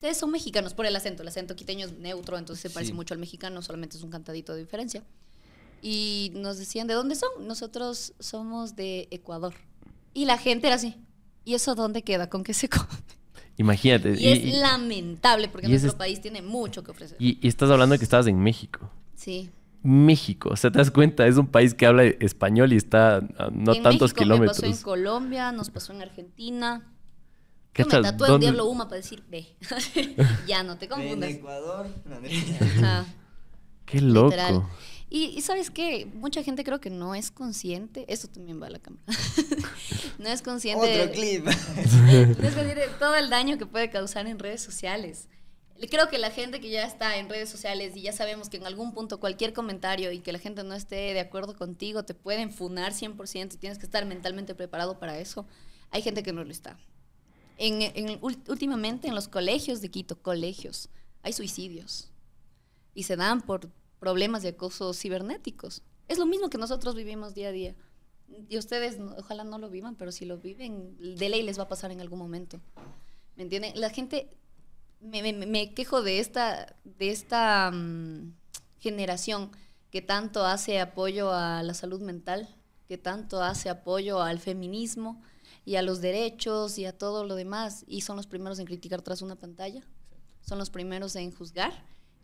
Ustedes son mexicanos por el acento. El acento quiteño es neutro, entonces se parece mucho al mexicano, solamente es un cantadito de diferencia. Y nos decían, ¿de dónde son? Nosotros somos de Ecuador. Y la gente era así. ¿Y eso dónde queda? ¿Con qué se come? Imagínate. Y, es lamentable porque nuestro país tiene mucho que ofrecer. Y, estás hablando de que estabas en México. Sí. México. O te das cuenta, es un país que habla español y está a no tantos México, kilómetros. Nos pasó en Colombia, nos pasó en Argentina me tatué el diablo Uma para decir, ve, ya no te confundas. En Ecuador. qué loco. Y, sabes qué, mucha gente creo que no es consciente, eso también va a la cámara, no es consciente Otro clip. es todo el daño que puede causar en redes sociales. Creo que la gente que ya está en redes sociales y ya sabemos que en algún punto cualquier comentario y que la gente no esté de acuerdo contigo te pueden funar 100% y tienes que estar mentalmente preparado para eso. Hay gente que no lo está últimamente en los colegios de Quito, colegios, hay suicidios y se dan por problemas de acoso cibernéticos. Es lo mismo que nosotros vivimos día a día. Y ustedes ojalá no lo vivan, pero si lo viven, de ley les va a pasar en algún momento. ¿Me entienden? La gente, me, quejo de esta, de esta mm, generación que tanto hace apoyo a la salud mental, que tanto hace apoyo al feminismo, y a los derechos y a todo lo demás. Y son los primeros en criticar tras una pantalla, son los primeros en juzgar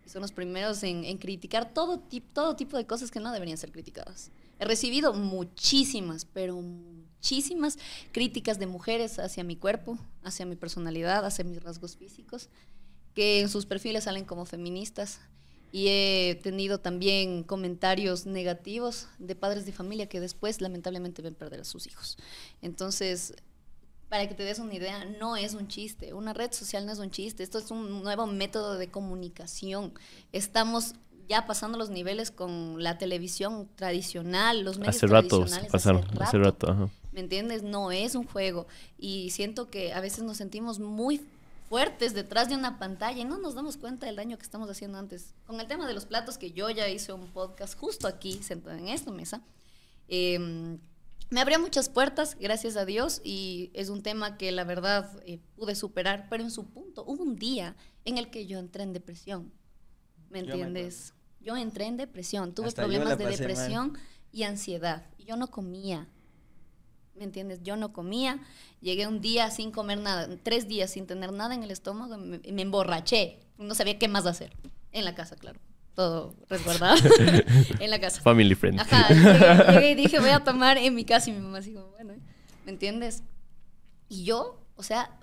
y son los primeros en, criticar todo tipo de cosas que no deberían ser criticadas. He recibido muchísimas, pero muchísimas críticas de mujeres hacia mi cuerpo, hacia mi personalidad, hacia mis rasgos físicos, que en sus perfiles salen como feministas y he tenido también comentarios negativos de padres de familia que después lamentablemente ven perder a sus hijos. Entonces, para que te des una idea, no es un chiste, una red social no es un chiste, esto es un nuevo método de comunicación. Estamos ya pasando los niveles con la televisión tradicional, los medios hace tradicionales. pasaron, hace rato, ¿Me entiendes? No es un juego y siento que a veces nos sentimos muy fuertes detrás de una pantalla y no nos damos cuenta del daño que estamos haciendo antes. Con el tema de los platos, que yo ya hice un podcast justo aquí, sentado en esta mesa, em, me abrió muchas puertas, gracias a Dios, y es un tema que la verdad eh, pude superar, pero en su punto hubo un día en el que yo entré en depresión, ¿me entiendes? Yo, entré en depresión, tuve problemas de depresión y ansiedad, y yo no comía, ¿Me entiendes? Yo no comía, llegué un día sin comer nada, tres días sin tener nada en el estómago, me, me emborraché, no sabía qué más hacer. En la casa, claro, todo resguardado. en la casa. Family friend. Ajá, llegué, y dije, voy a tomar en mi casa y mi mamá dijo, bueno, ¿me entiendes? Y yo, o sea,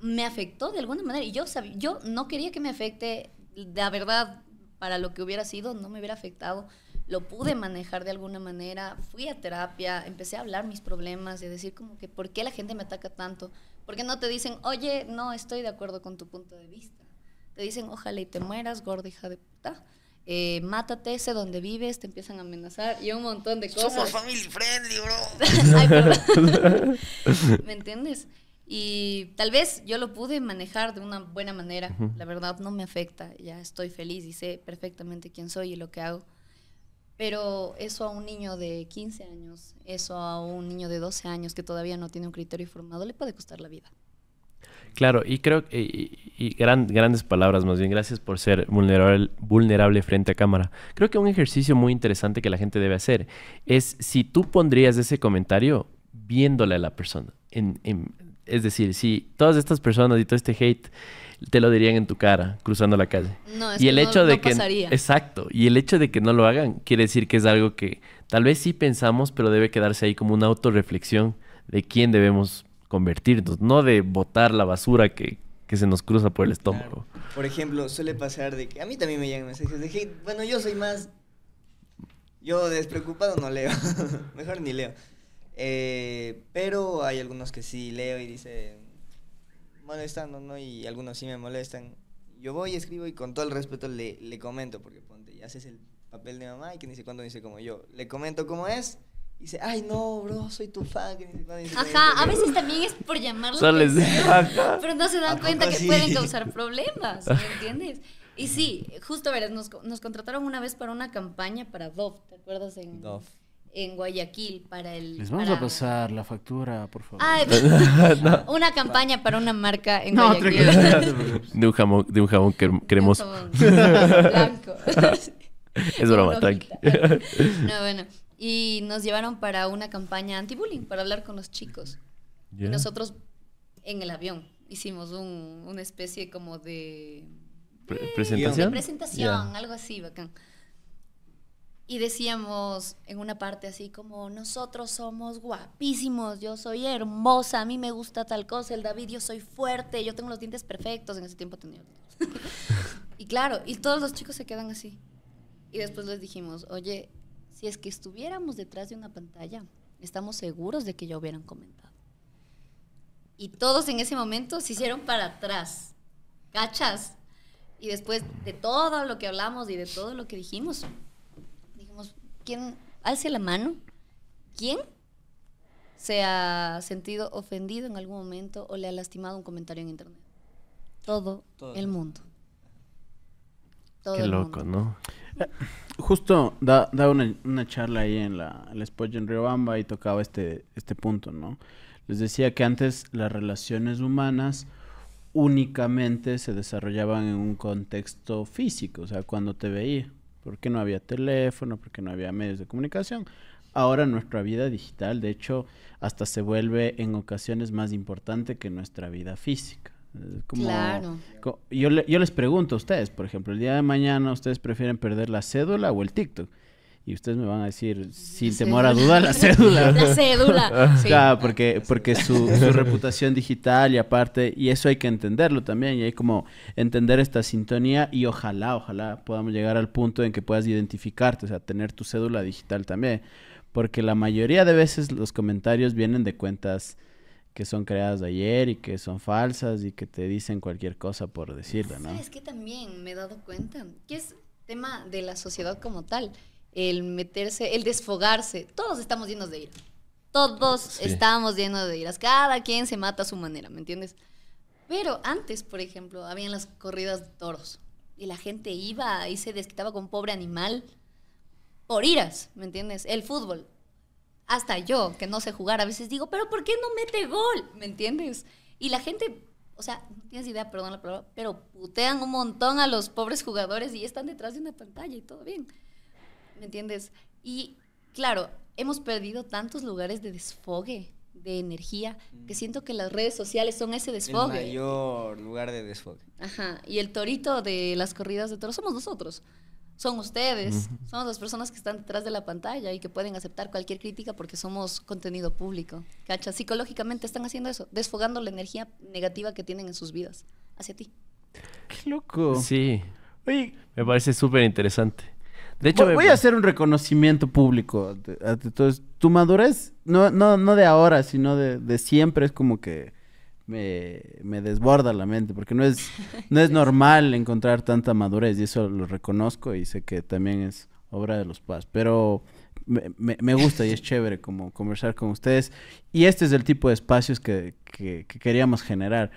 me afectó de alguna manera y yo, yo no quería que me afecte, la verdad, para lo que hubiera sido, no me hubiera afectado lo pude manejar de alguna manera, fui a terapia, empecé a hablar mis problemas y a decir como que por qué la gente me ataca tanto, por qué no te dicen, oye, no estoy de acuerdo con tu punto de vista, te dicen, ojalá y te mueras, gorda hija de puta. Eh, mátate, sé dónde vives, te empiezan a amenazar y un montón de cosas. Somos family friendly, bro. ¿Me entiendes? Y tal vez yo lo pude manejar de una buena manera. La verdad no me afecta, ya estoy feliz y sé perfectamente quién soy y lo que hago. Pero eso a un niño de 15 años, eso a un niño de 12 años que todavía no tiene un criterio formado, le puede costar la vida. Claro, y creo que y, gran, grandes palabras más bien, gracias por ser vulnerable, vulnerable frente a cámara. Creo que un ejercicio muy interesante que la gente debe hacer es si tú pondrías ese comentario viéndole a la persona, en, en es decir, si todas estas personas y todo este hate te lo dirían en tu cara cruzando la calle. No, es y el hecho de que exacto, y el hecho de que no lo hagan quiere decir que es algo que tal vez sí pensamos, pero debe quedarse ahí como una autorreflexión de quién debemos convertirnos, no de botar la basura que, se nos cruza por el estómago. Por ejemplo, suele pasar de que a mí también me llegan mensajes de hate, bueno, yo soy más yo despreocupado no leo, mejor ni leo. Eh, pero hay algunos que sí leo y dice molestando, ¿no? Y algunos sí me molestan. Yo voy, escribo y con todo el respeto le, le comento, porque ponte, haces el papel de mamá y que ni sé cuándo dice como yo. Le comento cómo es y dice, ay, no, bro, soy tu fan. Ajá, a veces también es por llamarlo. pero no se dan cuenta que pueden causar problemas, ¿me entiendes? Y sí, justo a nos, nos contrataron una vez para una campaña para Dove, ¿te acuerdas? En... Dove en Guayaquil para el... Les vamos a pasar la factura, por favor. Pues, una campaña para una marca en no, Guayaquil. de un jamón, de un jamón cremoso. Blanco. es broma, tranqui. no, bueno. Y nos llevaron para una campaña anti-bullying, para hablar con los chicos. Y nosotros en el avión hicimos una especie como de... presentación. presentación, algo así, bacán. Y decíamos en una parte así como, nosotros somos guapísimos, yo soy hermosa, a mí me gusta tal cosa, el David, yo soy fuerte, yo tengo los dientes perfectos, en ese tiempo tenía. y claro, y todos los chicos se quedan así. Y después les dijimos, oye, si es que estuviéramos detrás de una pantalla, estamos seguros de que ya hubieran comentado. Y todos en ese momento se hicieron para atrás. ¿Cachas? Y después de todo lo que hablamos y de todo lo que dijimos, ¿Quién alce la mano, ¿Quién se ha sentido ofendido en algún momento o le ha lastimado un comentario en internet. Todo, Todo. el mundo. Qué loco, ¿no? Eh, justo da, una, charla ahí en la, en en Riobamba y tocaba este, este punto, ¿no? Les decía que antes las relaciones humanas únicamente se desarrollaban en un contexto físico, o sea, cuando te veía porque no había teléfono, porque no había medios de comunicación. Ahora nuestra vida digital, de hecho, hasta se vuelve en ocasiones más importante que nuestra vida física. claro. yo, yo les pregunto a ustedes, por ejemplo, el día de mañana, ¿ustedes prefieren perder la cédula o el TikTok? Y ustedes me van a decir, sin temor a duda, la cédula. La cédula. Sí. Claro, porque, porque su, reputación digital y aparte, y eso hay que entenderlo también, y hay como entender esta sintonía y ojalá, ojalá podamos llegar al punto en que puedas identificarte, o sea, tener tu cédula digital también, porque la mayoría de veces los comentarios vienen de cuentas que son creadas de ayer y que son falsas y que te dicen cualquier cosa por decirlo, ¿no? Es que también me he dado cuenta que es tema de la sociedad como tal el meterse, el desfogarse. Todos estamos llenos de ira. Todos estamos llenos de iras. Cada quien se mata a su manera, ¿me entiendes? Pero antes, por ejemplo, habían las corridas de toros y la gente iba y se desquitaba con pobre animal por iras, ¿me entiendes? El fútbol. Hasta yo, que no sé jugar, a veces digo, pero ¿por qué no mete gol? ¿Me entiendes? Y la gente, o sea, no tienes idea, perdón la palabra, pero putean un montón a los pobres jugadores y están detrás de una pantalla y todo bien. ¿Me entiendes? Y claro, hemos perdido tantos lugares de desfogue de energía, que mm. siento que las redes sociales son ese desfogue. El mayor lugar de desfogue. Ajá, y el torito de las corridas de toros somos nosotros, son ustedes, somos las personas que están detrás de la pantalla y que pueden aceptar cualquier crítica porque somos contenido público. ¿Cacha? Psicológicamente están haciendo eso, desfogando la energía negativa que tienen en sus vidas hacia ti. ¡Qué loco! Sí. Oye, me parece súper interesante. De hecho, voy, a hacer un reconocimiento público. Entonces, tu madurez, no, no, no de ahora, sino de, siempre, es como que me, desborda la mente, porque no es, no es normal encontrar tanta madurez, y eso lo reconozco y sé que también es obra de los paz. Pero me, gusta y es chévere como conversar con ustedes. Y este es el tipo de espacios que queríamos generar.